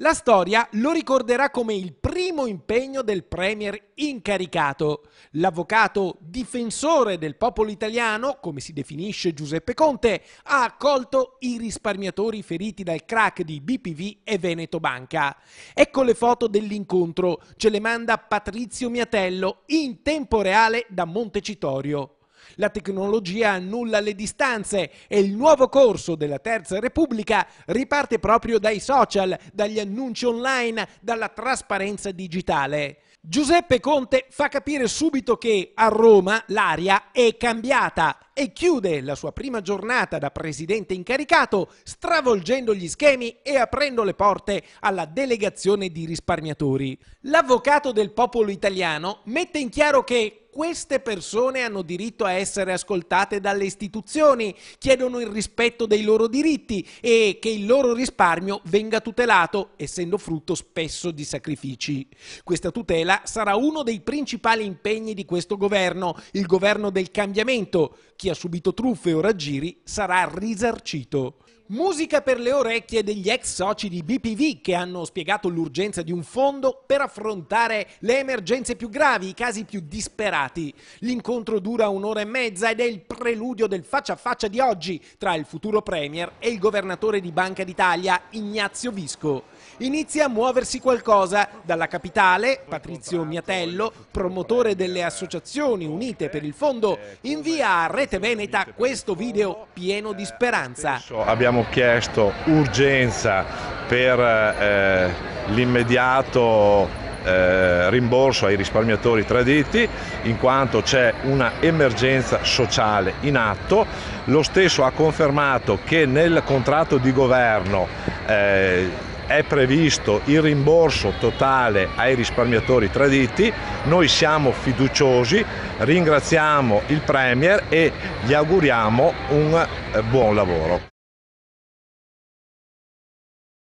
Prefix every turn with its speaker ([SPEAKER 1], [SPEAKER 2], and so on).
[SPEAKER 1] La storia lo ricorderà come il primo impegno del premier incaricato. L'avvocato difensore del popolo italiano, come si definisce Giuseppe Conte, ha accolto i risparmiatori feriti dal crack di BPV e Veneto Banca. Ecco le foto dell'incontro, ce le manda Patrizio Miatello in tempo reale da Montecitorio. La tecnologia annulla le distanze e il nuovo corso della Terza Repubblica riparte proprio dai social, dagli annunci online, dalla trasparenza digitale. Giuseppe Conte fa capire subito che a Roma l'aria è cambiata e chiude la sua prima giornata da presidente incaricato stravolgendo gli schemi e aprendo le porte alla delegazione di risparmiatori. L'avvocato del popolo italiano mette in chiaro che queste persone hanno diritto a essere ascoltate dalle istituzioni, chiedono il rispetto dei loro diritti e che il loro risparmio venga tutelato, essendo frutto spesso di sacrifici. Questa tutela sarà uno dei principali impegni di questo governo, il governo del cambiamento. Chi ha subito truffe o raggiri sarà risarcito. Musica per le orecchie degli ex soci di BPV che hanno spiegato l'urgenza di un fondo per affrontare le emergenze più gravi, i casi più disperati. L'incontro dura un'ora e mezza ed è il preludio del faccia a faccia di oggi tra il futuro Premier e il governatore di Banca d'Italia, Ignazio Visco. Inizia a muoversi qualcosa dalla capitale, Patrizio Miatello, promotore delle associazioni unite per il fondo, invia a Rete Veneta questo video pieno di speranza.
[SPEAKER 2] Abbiamo abbiamo chiesto urgenza per eh, l'immediato eh, rimborso ai risparmiatori traditi in quanto c'è una emergenza sociale in atto. Lo stesso ha confermato che nel contratto di governo eh, è previsto il rimborso totale ai risparmiatori traditi, noi siamo fiduciosi, ringraziamo il Premier e gli auguriamo un eh, buon lavoro.